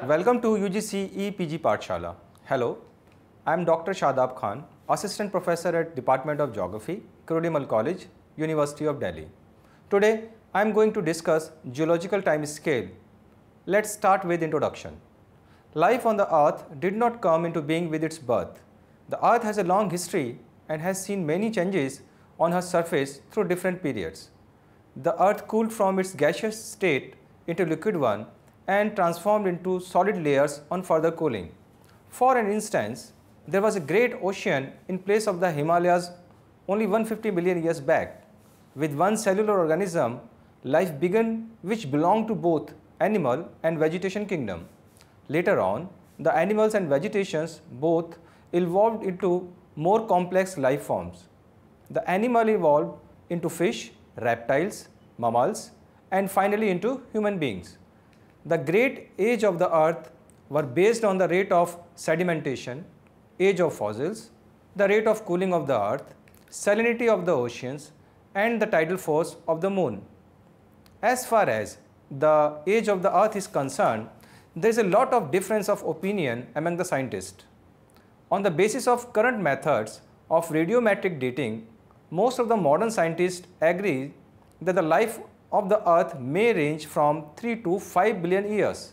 Welcome to UGC EPG Partshala. Hello, I am Dr. Shadab Khan, Assistant Professor at Department of Geography, Kurdimal College, University of Delhi. Today, I am going to discuss geological time scale. Let's start with introduction. Life on the earth did not come into being with its birth. The earth has a long history and has seen many changes on her surface through different periods. The earth cooled from its gaseous state into liquid one and transformed into solid layers on further cooling. For an instance, there was a great ocean in place of the Himalayas only 150 million years back. With one cellular organism, life began which belonged to both animal and vegetation kingdom. Later on, the animals and vegetations both evolved into more complex life forms. The animal evolved into fish, reptiles, mammals and finally into human beings. The great age of the earth were based on the rate of sedimentation, age of fossils, the rate of cooling of the earth, salinity of the oceans and the tidal force of the moon. As far as the age of the earth is concerned, there is a lot of difference of opinion among the scientists. On the basis of current methods of radiometric dating, most of the modern scientists agree that the life of the Earth may range from 3 to 5 billion years.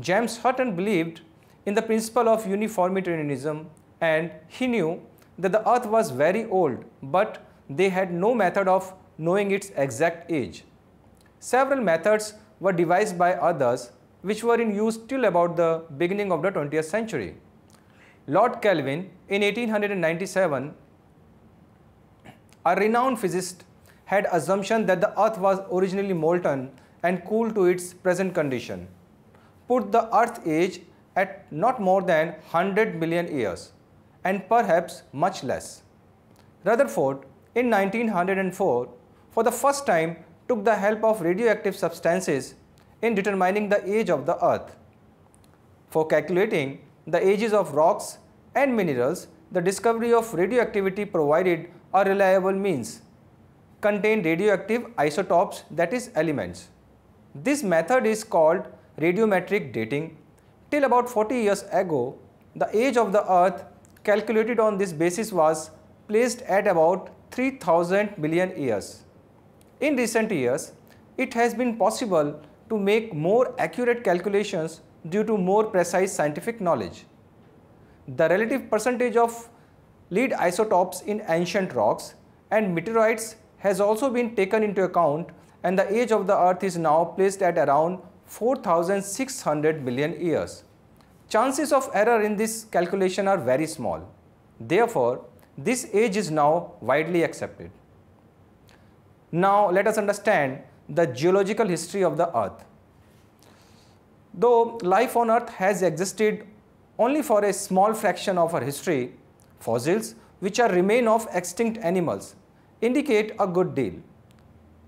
James Hutton believed in the principle of uniformitarianism and he knew that the Earth was very old, but they had no method of knowing its exact age. Several methods were devised by others which were in use till about the beginning of the 20th century. Lord Kelvin in 1897, a renowned physicist had assumption that the earth was originally molten and cooled to its present condition. Put the earth age at not more than 100 million years and perhaps much less. Rutherford in 1904 for the first time took the help of radioactive substances in determining the age of the earth. For calculating the ages of rocks and minerals, the discovery of radioactivity provided a reliable means contain radioactive isotopes that is elements. This method is called radiometric dating. Till about 40 years ago, the age of the earth calculated on this basis was placed at about 3000 million years. In recent years, it has been possible to make more accurate calculations due to more precise scientific knowledge. The relative percentage of lead isotopes in ancient rocks and meteorites has also been taken into account and the age of the earth is now placed at around 4600 billion years. Chances of error in this calculation are very small. Therefore, this age is now widely accepted. Now let us understand the geological history of the earth. Though life on earth has existed only for a small fraction of our history, fossils which are remain of extinct animals indicate a good deal.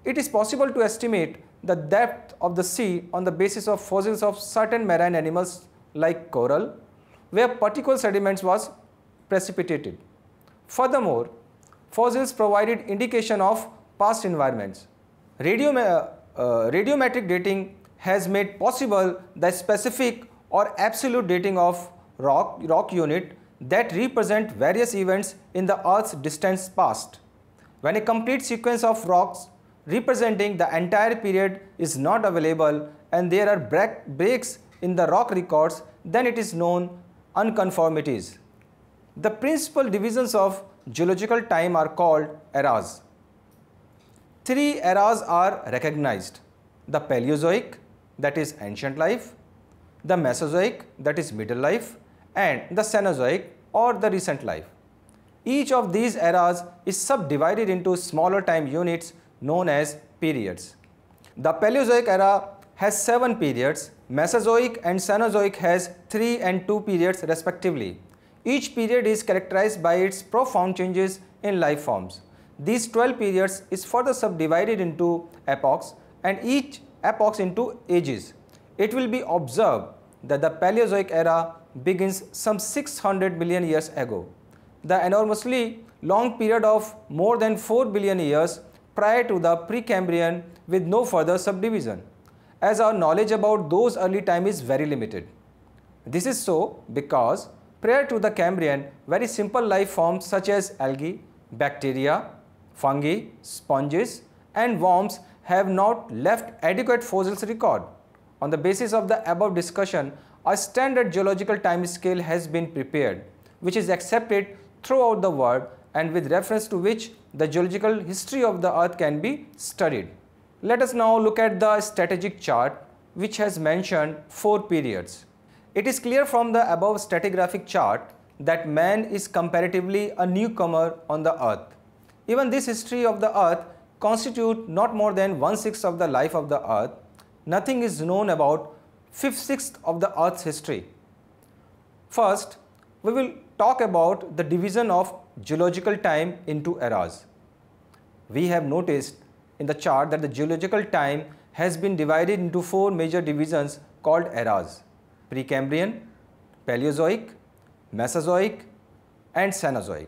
It is possible to estimate the depth of the sea on the basis of fossils of certain marine animals like coral, where particle sediments was precipitated. Furthermore, fossils provided indication of past environments. Radio uh, uh, radiometric dating has made possible the specific or absolute dating of rock, rock unit that represent various events in the Earth's distant past. When a complete sequence of rocks representing the entire period is not available and there are break breaks in the rock records, then it is known unconformities. The principal divisions of geological time are called eras. Three eras are recognized. The Paleozoic, that is ancient life, the Mesozoic, that is middle life, and the Cenozoic, or the recent life. Each of these eras is subdivided into smaller time units known as periods. The Paleozoic era has 7 periods, Mesozoic and Cenozoic has 3 and 2 periods respectively. Each period is characterized by its profound changes in life forms. These 12 periods is further subdivided into epochs and each epochs into ages. It will be observed that the Paleozoic era begins some 600 million years ago the enormously long period of more than 4 billion years prior to the Precambrian with no further subdivision, as our knowledge about those early time is very limited. This is so because prior to the Cambrian, very simple life forms such as algae, bacteria, fungi, sponges and worms have not left adequate fossils record. On the basis of the above discussion, a standard geological time scale has been prepared, which is accepted throughout the world and with reference to which the geological history of the earth can be studied. Let us now look at the strategic chart which has mentioned four periods. It is clear from the above stratigraphic chart that man is comparatively a newcomer on the earth. Even this history of the earth constitute not more than one-sixth of the life of the earth. Nothing is known about fifth-sixth of the earth's history. First, we will talk about the division of geological time into eras. We have noticed in the chart that the geological time has been divided into four major divisions called eras Precambrian, Paleozoic, Mesozoic and Cenozoic.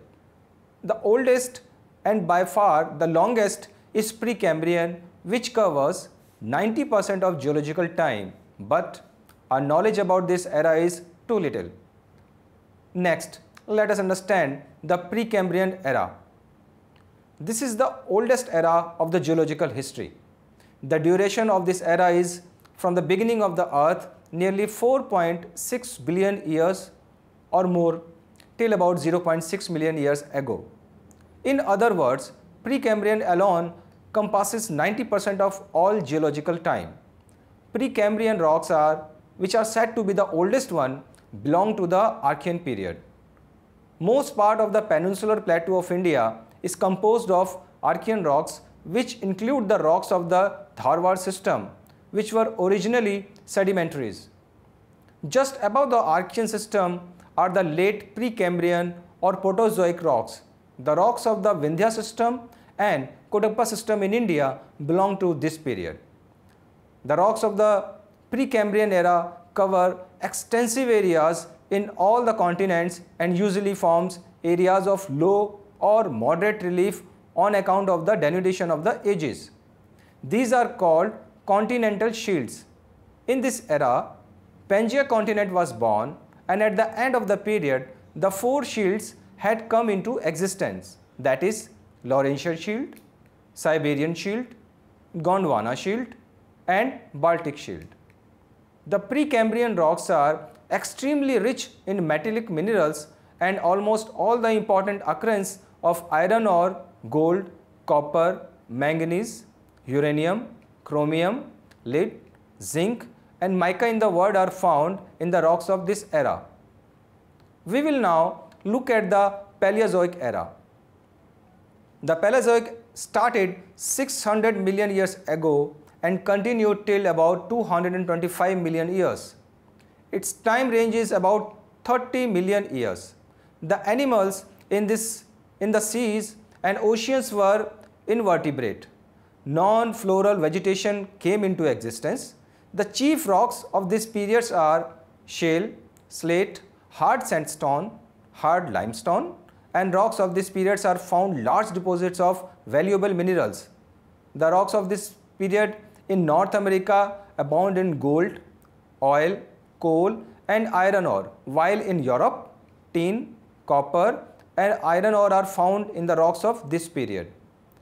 The oldest and by far the longest is Precambrian which covers 90% of geological time but our knowledge about this era is too little. Next, let us understand the Precambrian era. This is the oldest era of the geological history. The duration of this era is from the beginning of the earth nearly 4.6 billion years or more till about 0.6 million years ago. In other words, Precambrian alone compasses 90% of all geological time. Precambrian rocks are, which are said to be the oldest one, belong to the Archean period. Most part of the peninsular plateau of India is composed of Archean rocks which include the rocks of the Dharwar system which were originally sedimentaries. Just above the Archean system are the late Precambrian or Protozoic rocks. The rocks of the Vindhya system and Kodappa system in India belong to this period. The rocks of the Precambrian era cover extensive areas in all the continents and usually forms areas of low or moderate relief on account of the denudation of the edges. These are called continental shields. In this era, Pangaea continent was born and at the end of the period, the four shields had come into existence that is Laurentian shield, Siberian shield, Gondwana shield and Baltic shield. The Precambrian rocks are extremely rich in metallic minerals and almost all the important occurrence of iron ore, gold, copper, manganese, uranium, chromium, lead, zinc and mica in the world are found in the rocks of this era. We will now look at the Paleozoic era. The Paleozoic started 600 million years ago and continued till about 225 million years. Its time range is about 30 million years. The animals in, this, in the seas and oceans were invertebrate. Non-floral vegetation came into existence. The chief rocks of this period are shale, slate, hard sandstone, hard limestone and rocks of this period are found large deposits of valuable minerals. The rocks of this period in North America abound in gold, oil, coal and iron ore, while in Europe, tin, copper and iron ore are found in the rocks of this period.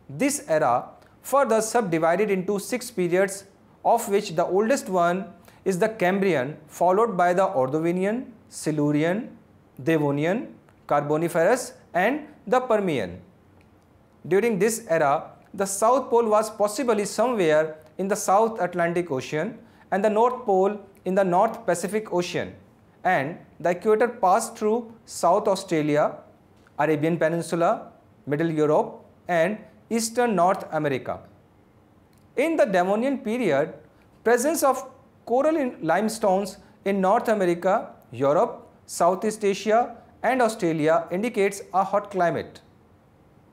This era further subdivided into six periods of which the oldest one is the Cambrian followed by the Ordovician, Silurian, Devonian, Carboniferous and the Permian. During this era, the South Pole was possibly somewhere in the South Atlantic Ocean and the North Pole in the North Pacific Ocean and the equator passed through South Australia, Arabian Peninsula, Middle Europe and Eastern North America. In the Devonian period, presence of coral in limestones in North America, Europe, Southeast Asia and Australia indicates a hot climate.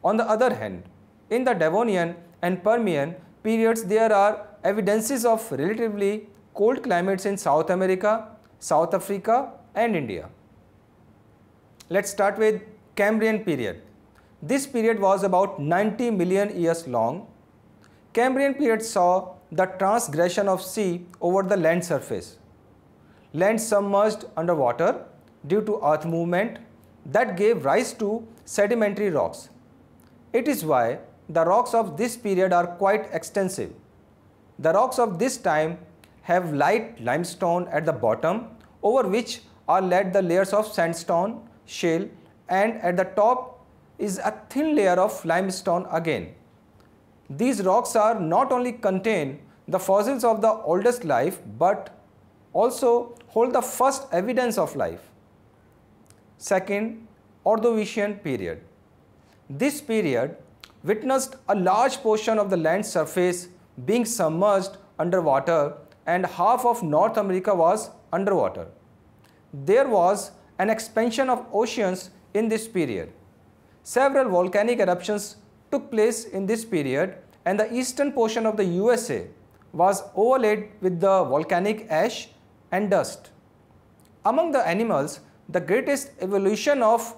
On the other hand, in the Devonian and Permian, periods there are evidences of relatively cold climates in South America, South Africa and India. Let's start with Cambrian period. This period was about 90 million years long. Cambrian period saw the transgression of sea over the land surface. Land submerged underwater due to earth movement that gave rise to sedimentary rocks. It is why the rocks of this period are quite extensive. The rocks of this time have light limestone at the bottom over which are laid the layers of sandstone, shale and at the top is a thin layer of limestone again. These rocks are not only contain the fossils of the oldest life but also hold the first evidence of life. Second, Ordovician period. This period witnessed a large portion of the land surface being submerged underwater and half of North America was underwater. There was an expansion of oceans in this period. Several volcanic eruptions took place in this period and the eastern portion of the USA was overlaid with the volcanic ash and dust. Among the animals, the greatest evolution of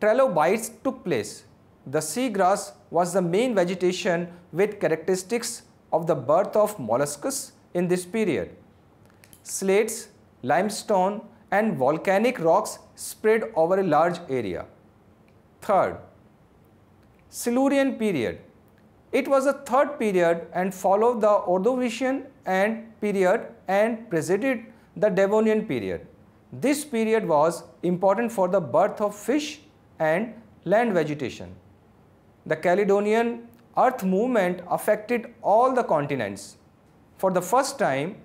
trilobites took place the seagrass was the main vegetation with characteristics of the birth of molluscus in this period. Slates, limestone and volcanic rocks spread over a large area. Third, Silurian period. It was the third period and followed the Ordovician and period and preceded the Devonian period. This period was important for the birth of fish and land vegetation the Caledonian Earth movement affected all the continents. For the first time,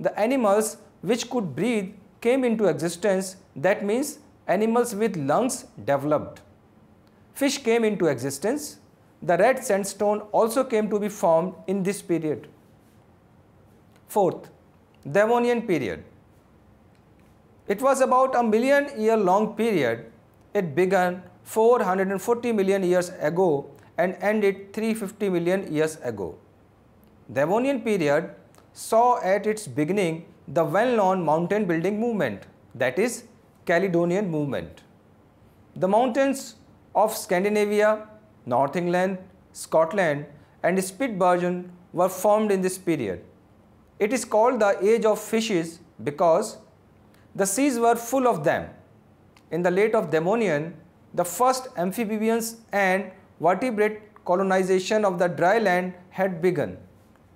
the animals which could breathe came into existence, that means animals with lungs developed. Fish came into existence. The red sandstone also came to be formed in this period. Fourth, Devonian period. It was about a million year long period. It began 440 million years ago and ended 350 million years ago. The Devonian period saw at its beginning the well-known mountain building movement that is Caledonian movement. The mountains of Scandinavia, North England, Scotland and Spitsbergen were formed in this period. It is called the age of fishes because the seas were full of them. In the late of Devonian, the first amphibians and vertebrate colonization of the dry land had begun.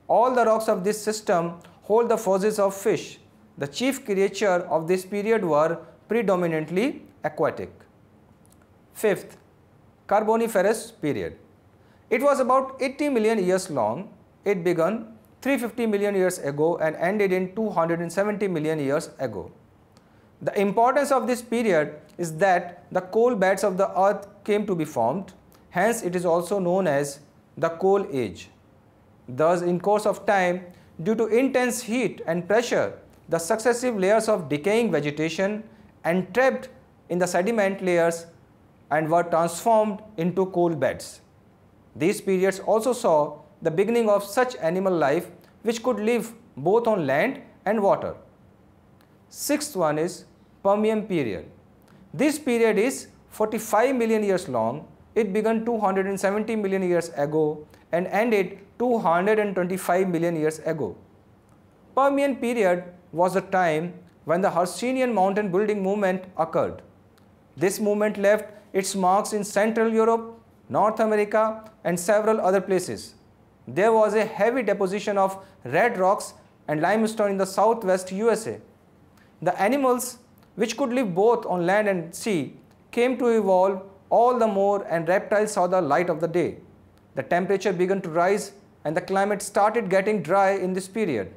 All the rocks of this system hold the fossils of fish. The chief creature of this period were predominantly aquatic. Fifth, Carboniferous period. It was about 80 million years long. It began 350 million years ago and ended in 270 million years ago. The importance of this period is that the coal beds of the earth came to be formed. Hence, it is also known as the coal age. Thus, in course of time, due to intense heat and pressure, the successive layers of decaying vegetation entrapped in the sediment layers and were transformed into coal beds. These periods also saw the beginning of such animal life which could live both on land and water. Sixth one is Permian period. This period is 45 million years long. It began 270 million years ago and ended 225 million years ago. Permian period was the time when the Hercynian mountain building movement occurred. This movement left its marks in Central Europe, North America and several other places. There was a heavy deposition of red rocks and limestone in the southwest USA. The animals which could live both on land and sea, came to evolve all the more and reptiles saw the light of the day. The temperature began to rise and the climate started getting dry in this period.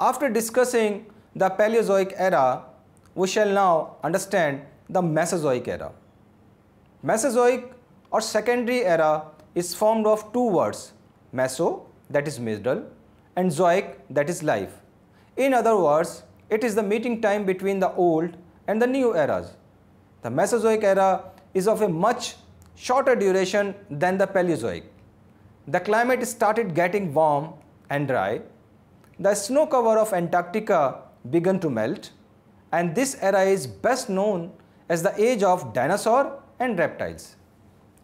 After discussing the Paleozoic era, we shall now understand the Mesozoic era. Mesozoic or secondary era is formed of two words, meso that is middle and zoic that is life. In other words, it is the meeting time between the old and the new eras. The Mesozoic era is of a much shorter duration than the Paleozoic. The climate started getting warm and dry. The snow cover of Antarctica began to melt and this era is best known as the age of dinosaur and reptiles.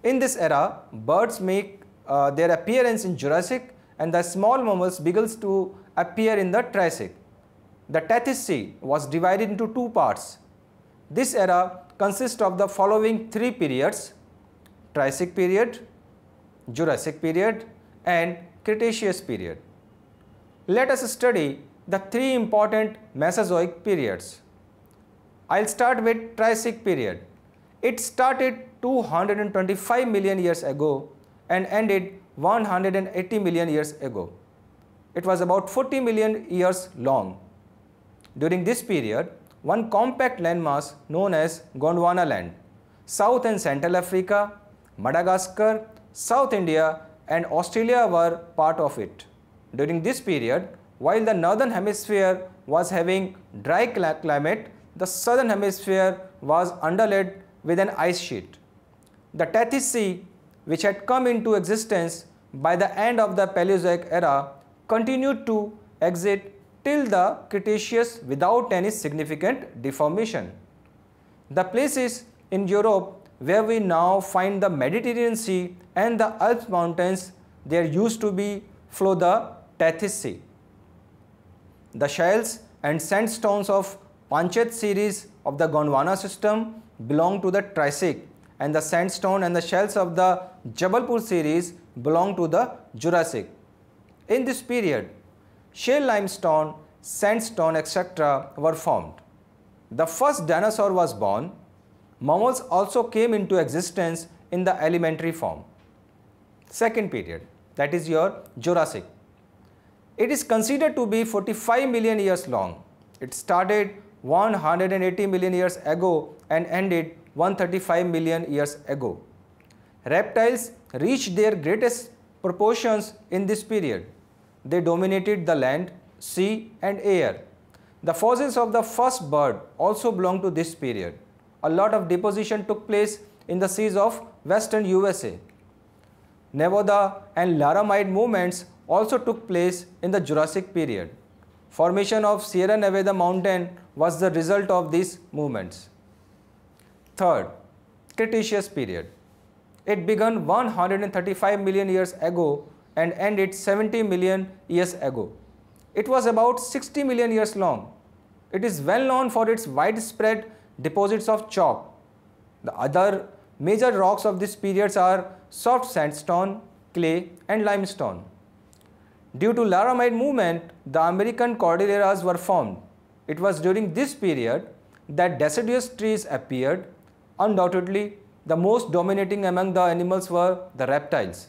In this era, birds make uh, their appearance in Jurassic and the small mammals begins to appear in the Triassic. The Sea was divided into two parts. This era consists of the following three periods, Triassic period, Jurassic period and Cretaceous period. Let us study the three important Mesozoic periods. I will start with Triassic period. It started 225 million years ago and ended 180 million years ago. It was about 40 million years long. During this period, one compact landmass known as Gondwana land, South and Central Africa, Madagascar, South India and Australia were part of it. During this period, while the northern hemisphere was having dry climate, the southern hemisphere was underlaid with an ice sheet. The Tethys Sea, which had come into existence by the end of the Paleozoic era, continued to exit till the Cretaceous without any significant deformation. The places in Europe where we now find the Mediterranean Sea and the Alps mountains there used to be flow the Tethys Sea. The shales and sandstones of Panchet series of the Gondwana system belong to the Triassic and the sandstone and the shells of the Jabalpur series belong to the Jurassic. In this period, shale limestone, sandstone etc. were formed. The first dinosaur was born. Mammals also came into existence in the elementary form. Second period that is your Jurassic. It is considered to be 45 million years long. It started 180 million years ago and ended 135 million years ago. Reptiles reached their greatest proportions in this period. They dominated the land, sea and air. The fossils of the first bird also belong to this period. A lot of deposition took place in the seas of western USA. Nevada and Laramide movements also took place in the Jurassic period. Formation of Sierra Nevada mountain was the result of these movements. Third, Cretaceous period. It began 135 million years ago and ended 70 million years ago. It was about 60 million years long. It is well known for its widespread deposits of chalk. The other major rocks of this period are soft sandstone, clay and limestone. Due to Laramide movement, the American Cordilleras were formed. It was during this period that deciduous trees appeared. Undoubtedly, the most dominating among the animals were the reptiles.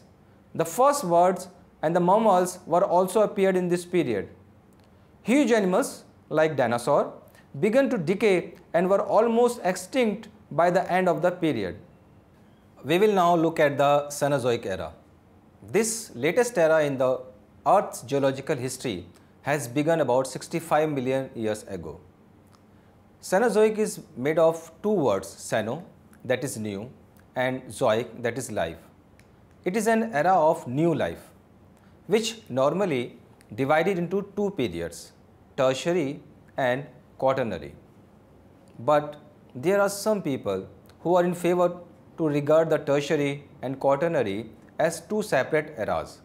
The first birds and the mammals were also appeared in this period. Huge animals like dinosaur began to decay and were almost extinct by the end of the period. We will now look at the Cenozoic era. This latest era in the Earth's geological history has begun about 65 million years ago. Cenozoic is made of two words, ceno, that is new, and zoic, that is life. It is an era of new life, which normally divided into two periods, tertiary and quaternary. But there are some people who are in favor to regard the tertiary and quaternary as two separate eras.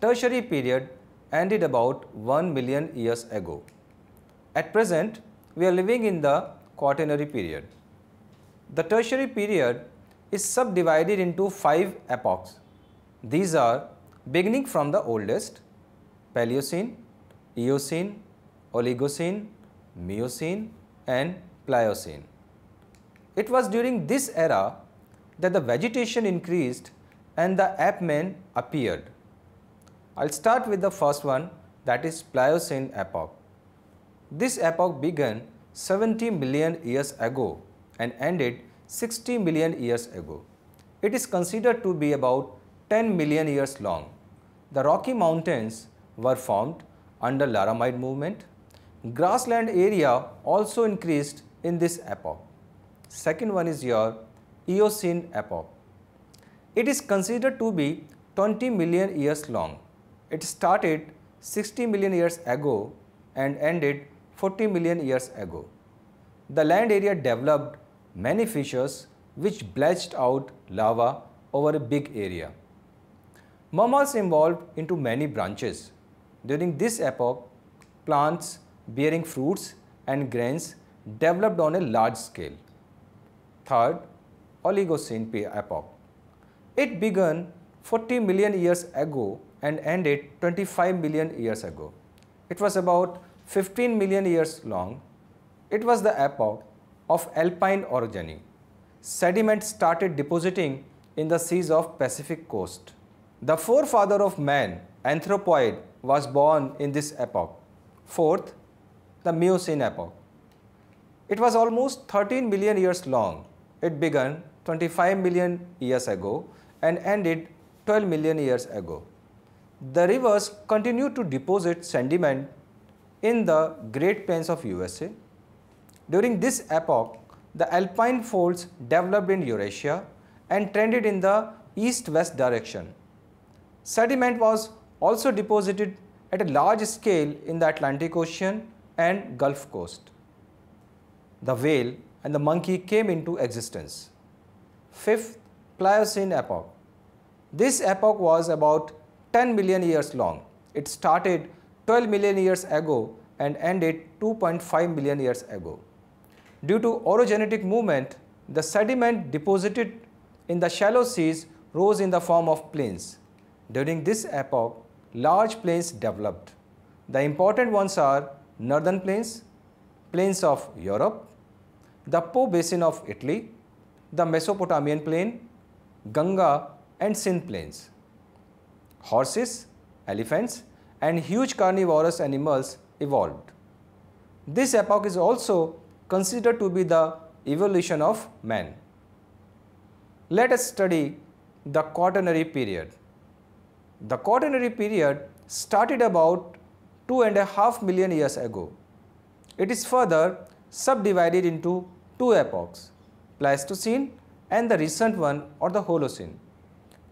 Tertiary period ended about 1 million years ago. At present, we are living in the quaternary period. The tertiary period is subdivided into five epochs these are beginning from the oldest Paleocene, Eocene, Oligocene, Miocene and Pliocene. It was during this era that the vegetation increased and the apemen appeared. I will start with the first one that is Pliocene epoch. This epoch began 70 million years ago and ended 60 million years ago. It is considered to be about 10 million years long. The Rocky Mountains were formed under Laramide movement. Grassland area also increased in this epoch. Second one is your Eocene epoch. It is considered to be 20 million years long. It started 60 million years ago and ended 40 million years ago. The land area developed many fissures which bleached out lava over a big area. Mammals evolved into many branches. During this epoch, plants bearing fruits and grains developed on a large scale. Third, Oligocene epoch. It began 40 million years ago and ended 25 million years ago. It was about 15 million years long. It was the epoch of alpine orogeny. Sediment started depositing in the seas of Pacific coast. The forefather of man, anthropoid, was born in this epoch. Fourth, the Miocene epoch. It was almost 13 million years long. It began 25 million years ago and ended 12 million years ago. The rivers continue to deposit sediment in the Great Plains of USA. During this epoch, the alpine folds developed in Eurasia and trended in the east-west direction. Sediment was also deposited at a large scale in the Atlantic Ocean and Gulf Coast. The whale and the monkey came into existence. Fifth, Pliocene epoch. This epoch was about 10 million years long. It started 12 million years ago and ended 2.5 million years ago. Due to orogenetic movement, the sediment deposited in the shallow seas rose in the form of plains. During this epoch, large plains developed. The important ones are northern plains, plains of Europe, the Po basin of Italy, the Mesopotamian plain, Ganga and Sindh plains. Horses, elephants and huge carnivorous animals evolved. This epoch is also considered to be the evolution of man. Let us study the quaternary period. The quaternary period started about two and a half million years ago. It is further subdivided into two epochs, Pleistocene and the recent one or the Holocene.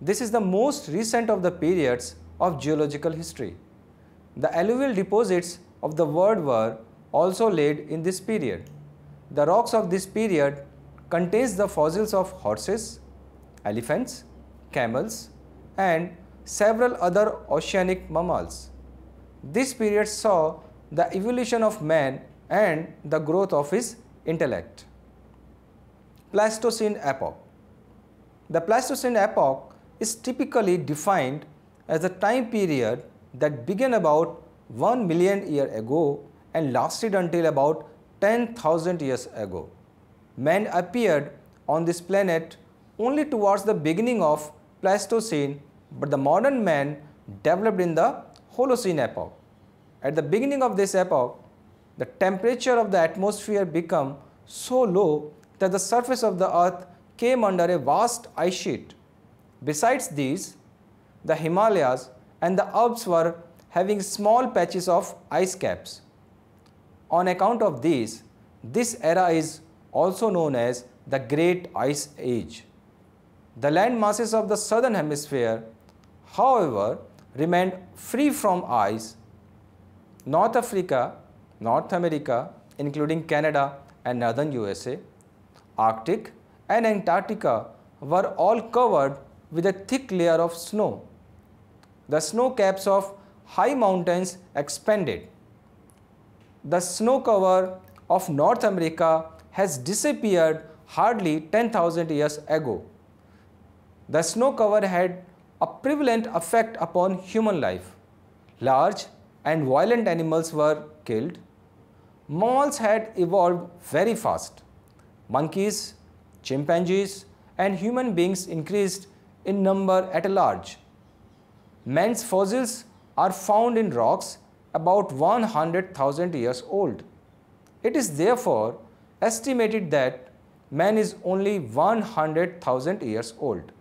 This is the most recent of the periods of geological history. The alluvial deposits of the world were also laid in this period. The rocks of this period contains the fossils of horses, elephants, camels and several other oceanic mammals. This period saw the evolution of man and the growth of his intellect. Pleistocene epoch. The Pleistocene epoch is typically defined as the time period that began about 1 million year ago and lasted until about 10,000 years ago. Man appeared on this planet only towards the beginning of Pleistocene but the modern man developed in the Holocene epoch. At the beginning of this epoch, the temperature of the atmosphere became so low that the surface of the earth came under a vast ice sheet. Besides these, the Himalayas and the Alps were having small patches of ice caps. On account of these, this era is also known as the Great Ice Age. The land masses of the southern hemisphere however, remained free from ice, North Africa, North America, including Canada and northern USA, Arctic and Antarctica were all covered with a thick layer of snow. The snow caps of high mountains expanded. The snow cover of North America has disappeared hardly 10,000 years ago. The snow cover had a prevalent effect upon human life. Large and violent animals were killed. Mammals had evolved very fast. Monkeys, chimpanzees and human beings increased in number at a large. Man's fossils are found in rocks about 100,000 years old. It is therefore estimated that man is only 100,000 years old.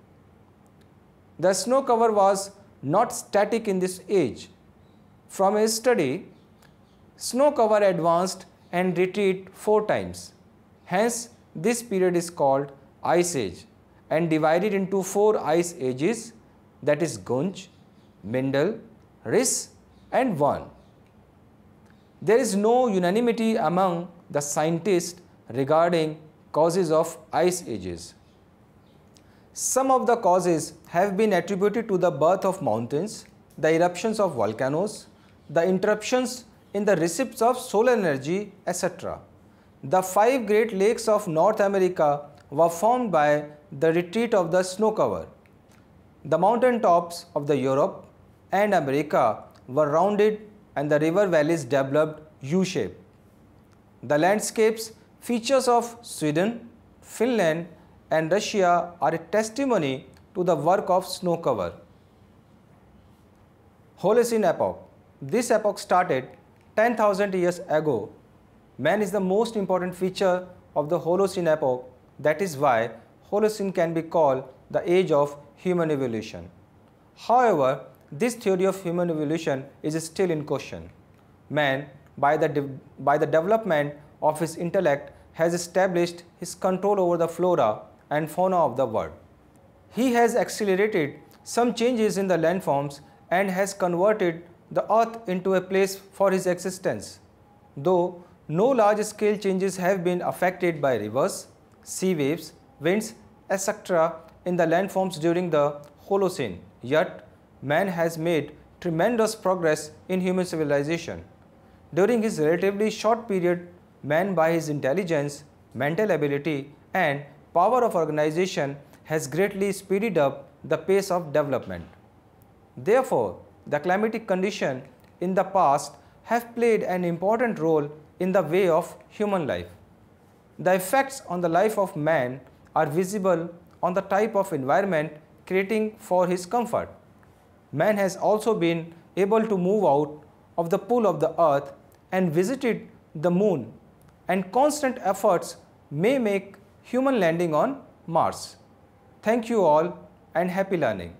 The snow cover was not static in this age. From his study, snow cover advanced and retreated four times. Hence, this period is called Ice Age and divided into four ice ages that is Gunj, Mendel, Riss and Van. There is no unanimity among the scientists regarding causes of ice ages. Some of the causes have been attributed to the birth of mountains, the eruptions of volcanoes, the interruptions in the receipts of solar energy, etc. The five Great Lakes of North America were formed by the retreat of the snow cover. The mountain tops of the Europe and America were rounded and the river valleys developed U-shape. The landscapes features of Sweden, Finland and Russia are a testimony to the work of snow cover. Holocene epoch. This epoch started 10,000 years ago. Man is the most important feature of the Holocene epoch. That is why Holocene can be called the age of human evolution. However, this theory of human evolution is still in question. Man, by the, by the development of his intellect, has established his control over the flora and fauna of the world. He has accelerated some changes in the landforms and has converted the earth into a place for his existence. Though no large scale changes have been affected by rivers, sea waves, winds, etc. in the landforms during the Holocene, yet man has made tremendous progress in human civilization. During his relatively short period, man by his intelligence, mental ability and power of organization has greatly speeded up the pace of development. Therefore, the climatic condition in the past have played an important role in the way of human life. The effects on the life of man are visible on the type of environment creating for his comfort. Man has also been able to move out of the pull of the earth and visited the moon and constant efforts may make human landing on Mars. Thank you all and happy learning.